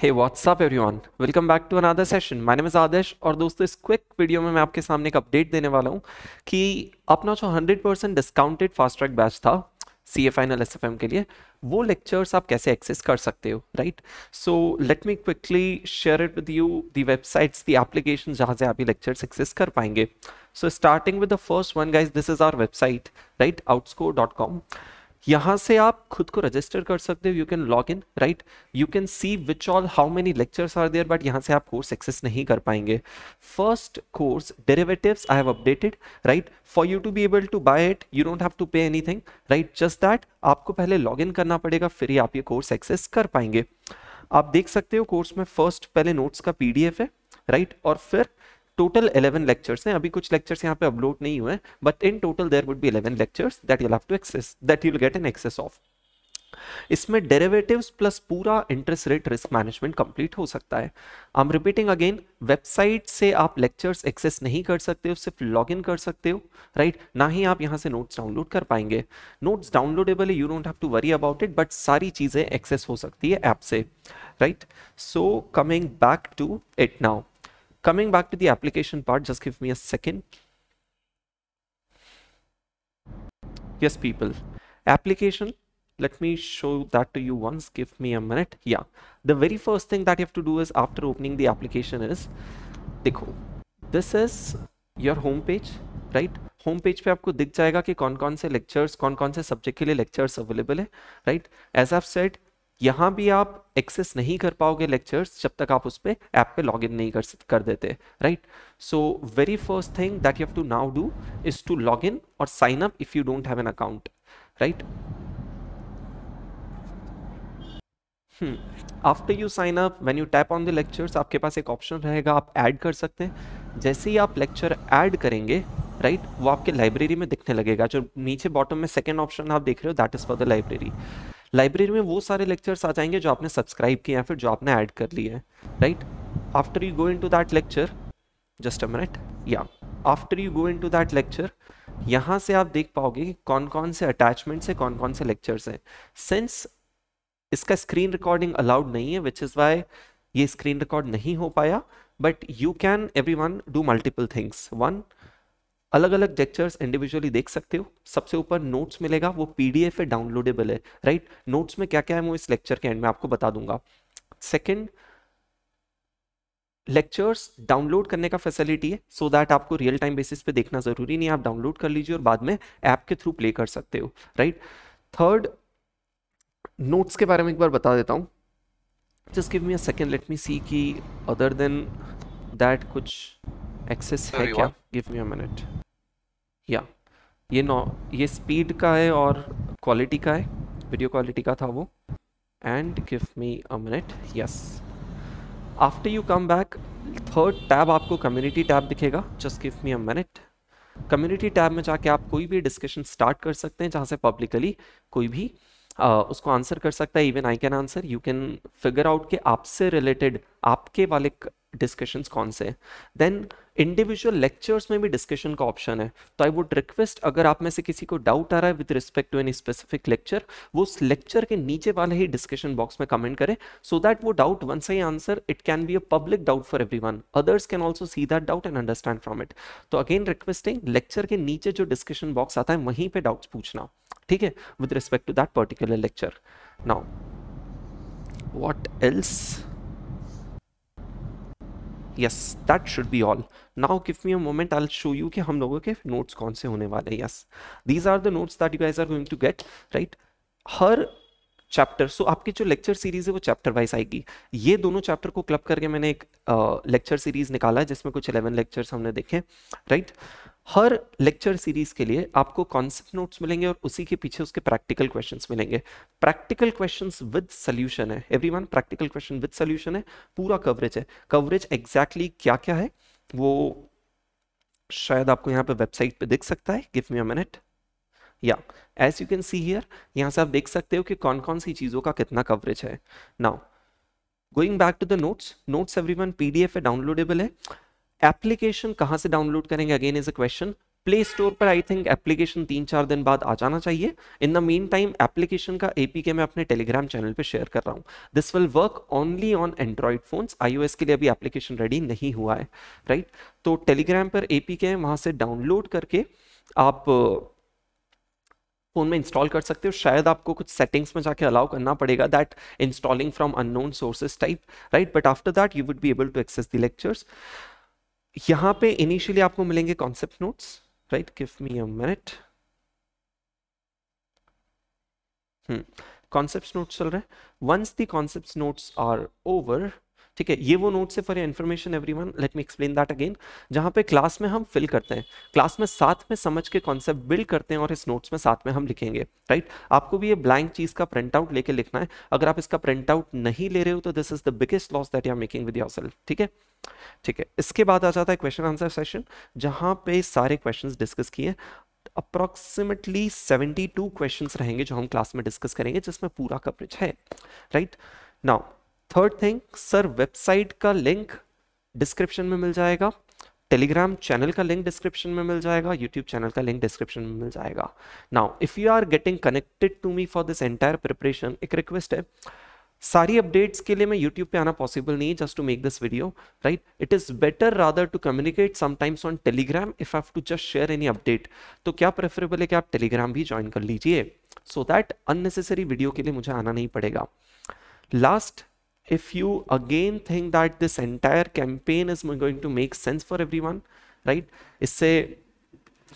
Hey what's up everyone welcome back to another session my name is Adarsh और दोस्तों इस quick video में मैं आपके सामने एक अपडेट देने वाला हूँ कि अपना जो 100 percent discounted fast track batch था C F N L S F M के लिए वो लेक्चर्स आप कैसे एक्सेस कर सकते हो right so let me quickly share it with you the websites the application जहाँ से आप ये लेक्चर्स एक्सेस कर पाएंगे so starting with the first one guys this is our website right आउटस्को डॉट कॉम यहां से आप खुद को रजिस्टर कर सकते हो you can log in right you can see which all how many lectures are there but यहां से आप कोर्स एक्सेस नहीं कर पाएंगे first course derivatives I have updated right for you to be able to buy it you don't have to pay anything right just that आपको पहले log in करना पड़ेगा फिर ही आप ये कोर्स एक्सेस कर पाएंगे आप देख सकते हो कोर्स में फर्स्ट पहले नोट्स का पीडीएफ है राइट right? और फिर टोटल 11 लेक्चर्स हैं अभी कुछ लेक्चर्स यहाँ पे अपलोड नहीं हुए but in total there would be 11 lectures that you have to access that you will get an access of इसमें डेरिवेटिव्स प्लस पूरा interest rate risk management complete हो सकता है I am repeating again website से आप lectures access नहीं कर सकते हो सिर्फ लॉग इन कर सकते हो राइट right? ना ही आप यहां से नोट्स डाउनलोड कर पाएंगे नोट्स डाउनलोडेबल है you don't have to worry about it but सारी चीज़ें एक्सेस हो सकती है ऐप से right so coming back to it now Coming back to the application part, just give me a second. Yes, people. Application, let me show that to you once. Give me a minute. Yeah. The very first thing that you have to do is after opening the application is, dekho this is your home page, right? Home page पे आपको दिख जाएगा कि कौन कौन से lectures कौन कौन से सब्जेक्ट के लिए लेक्चर्स अवेलेबल है राइट एज आफ सेट यहाँ भी आप एक्सेस नहीं कर पाओगे लेक्चर्स जब तक आप उस पर ऐप पे लॉग इन नहीं कर कर देते right so very first thing that you have to now do is to log in और sign up if you don't have an account right after you sign up when you tap on the lectures आपके पास एक option रहेगा आप add कर सकते हैं जैसे ही आप लेक्चर ऐड करेंगे राइट right, वो आपके लाइब्रेरी में दिखने लगेगा जो नीचे बॉटम में सेकेंड ऑप्शन आप देख रहे हो that is for the library library में वो सारे लेक्चर्स आ जाएंगे जो आपने सब्सक्राइब किए हैं फिर जो आपने ऐड कर लिए हैं right after you go into that lecture just a minute या after you go into that lecture यहाँ से आप देख पाओगे कि कौन कौन से अटैचमेंट्स हैं कौन कौन से लेक्चर्स हैं सिंस इसका स्क्रीन रिकॉर्डिंग अलाउड नहीं है विच इज़ वाई ये स्क्रीन रिकॉर्ड नहीं हो पाया but you can everyone do multiple things one अलग अलग लेक्चर्स इंडिविजुअली देख सकते हो सबसे ऊपर नोट्स मिलेगा वो पीडीएफ है डाउनलोडेबल है राइट नोट्स में क्या क्या है वो इस लेक्चर के एंड में आपको बता दूंगा सेकेंड लेक्चर्स डाउनलोड करने का फैसिलिटी है सो so दैट आपको रियल टाइम बेसिस पे देखना ज़रूरी नहीं आप डाउनलोड कर लीजिए और बाद में ऐप के थ्रू प्ले कर सकते हो राइट थर्ड नोट्स के बारे में एक बार बता देता हूँ just give me a second let me see कि अदर देन दैट कुछ एक्सेस है क्या गिव मी अ मिनट या ये नो ये स्पीड का है और क्वालिटी का है वीडियो क्वालिटी का था वो and give me a minute yes after you come back third tab आपको कम्युनिटी टैब दिखेगा just give me a minute community tab में जाके आप कोई भी डिस्कशन स्टार्ट कर सकते हैं जहाँ से पब्लिकली कोई भी आ, उसको आंसर कर सकता है even I can answer you can figure out के आपसे रिलेटेड आपके वाले डिस्कशन कौन से देन इंडिविजुअल लेक्चर्स में भी डिस्कशन का ऑप्शन है तो आई वुड रिक्वेस्ट अगर आप में से किसी को डाउट आ रहा है with respect to any specific lecture वो उस लेक्चर के नीचे वाले ही डिस्कशन बॉक्स में कमेंट करें सो दैट वो doubt once I answer it can be a public doubt for everyone others can also see that doubt and understand from it तो अगेन रिक्वेस्टिंग लेक्चर के नीचे जो डिस्कशन बॉक्स आता है वहीं पर डाउट्स पूछना ठीक है with respect to that particular lecture now what else yes that should be all now give me a moment I show you कि हम लोगों के नोट्स कौन से होने वाले हैं yes these are the notes that you guys are going to get right हर चैप्टर सो so, आपकी जो लेक्चर सीरीज है वो चैप्टर वाइज आएगी ये दोनों चैप्टर को क्लब करके मैंने एक लेक्चर uh, सीरीज निकाला है जिसमें कुछ 11 लेक्चर्स हमने देखे राइट right? हर लेक्चर सीरीज के लिए आपको कॉन्सेप्ट नोट्स मिलेंगे और उसी के पीछे उसके प्रैक्टिकल क्वेश्चंस मिलेंगे प्रैक्टिकल क्वेश्चंस विद सॉल्यूशन है everyone practical question with solution है पूरा कवरेज है कवरेज एग्जैक्टली exactly क्या क्या है वो शायद आपको यहाँ पे वेबसाइट पे दिख सकता है गिव मी अ मिनट या as you can see here यहाँ से आप देख सकते हो कि कौन कौन सी चीज़ों का कितना कवरेज है now going back to the notes notes everyone PDF P downloadable है एप्लीकेशन कहाँ से डाउनलोड करेंगे again is a question play store पर आई थिंक एप्लीकेशन तीन चार दिन बाद आ जाना चाहिए in the meantime application का एपीके मैं अपने टेलीग्राम चैनल पे शेयर कर रहा हूँ this will work only on Android phones iOS के लिए अभी एप्लीकेशन रेडी नहीं हुआ है राइट right? तो टेलीग्राम पर एपीके वहां से डाउनलोड करके आप फ़ोन में इंस्टॉल कर सकते हो शायद आपको कुछ सेटिंग्स में जाके अलाउ करना पड़ेगा that installing from unknown sources type right but after that you would be able to access the lectures यहां पे इनिशियली आपको मिलेंगे concept notes right give me a minute hmm concept notes चल रहे हैं once the concept notes are over ठीक है ये वो नोट्स है for information everyone let me explain that again जहाँ पे क्लास में हम फिल करते हैं क्लास में साथ में समझ के कॉन्सेप्ट बिल्ड करते हैं और इस नोट्स में साथ में हम लिखेंगे राइट आपको भी ये ब्लैंक चीज़ का प्रिंट आउट लेके लिखना है अगर आप इसका प्रिंट आउट नहीं ले रहे हो तो this is the biggest loss that you are making with your ठीक है ठीक है इसके बाद आ जाता है क्वेश्चन आंसर सेशन जहाँ पे सारे क्वेश्चन डिस्कस किए सेवेंटी 72 क्वेश्चंस रहेंगे जो हम क्लास में डिस्कस करेंगे जिसमें पूरा कवरेज है right now third thing sir website का लिंक डिस्क्रिप्शन में मिल जाएगा टेलीग्राम चैनल का लिंक डिस्क्रिप्शन में मिल जाएगा यूट्यूब चैनल का लिंक डिस्क्रिप्शन में मिल जाएगा now if you are getting connected to me for this entire preparation एक रिक्वेस्ट है सारी अपडेट्स के लिए मैं यूट्यूब पे आना पॉसिबल नहीं है just to make this video right it is better rather to communicate sometimes on Telegram if have to just share any update तो क्या प्रेफरेबल है कि आप टेलीग्राम भी ज्वाइन कर लीजिए सो दैट अननेसेसरी वीडियो के लिए मुझे आना नहीं पड़ेगा last if you again think that this entire campaign is going to make sense for everyone right इससे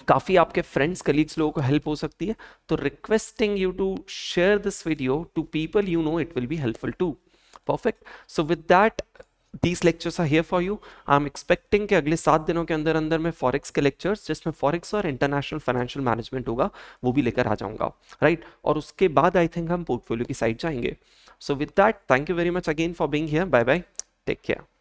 काफ़ी आपके फ्रेंड्स कलीग्स लोगों को हेल्प हो सकती है तो requesting you to share this video to people you know it will be helpful to perfect so with that these lectures are here for you I am expecting के अगले सात दिनों के अंदर अंदर मैं फॉरेक्स के लेक्चर्स जिसमें फॉरेक्स और इंटरनेशनल फाइनेंशियल मैनेजमेंट होगा वो भी लेकर आ जाऊंगा राइट right? और उसके बाद आई थिंक हम पोर्टफोलियो की साइड जाएंगे so with that thank you very much again for being here bye bye take care